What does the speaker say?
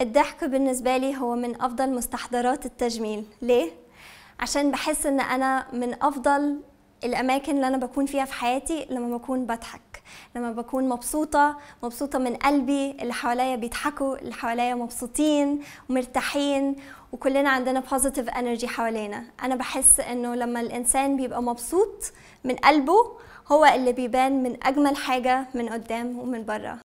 الضحك بالنسبة لي هو من أفضل مستحضرات التجميل ليه؟ عشان بحس إن أنا من أفضل الأماكن اللي أنا بكون فيها في حياتي لما بكون بضحك لما بكون مبسوطة مبسوطة من قلبي اللي حواليا بيضحكوا اللي حواليا مبسوطين ومرتاحين وكلنا عندنا بوزيتيف انرجي حوالينا انا بحس انه لما الانسان بيبقى مبسوط من قلبه هو اللي بيبان من اجمل حاجه من قدام ومن بره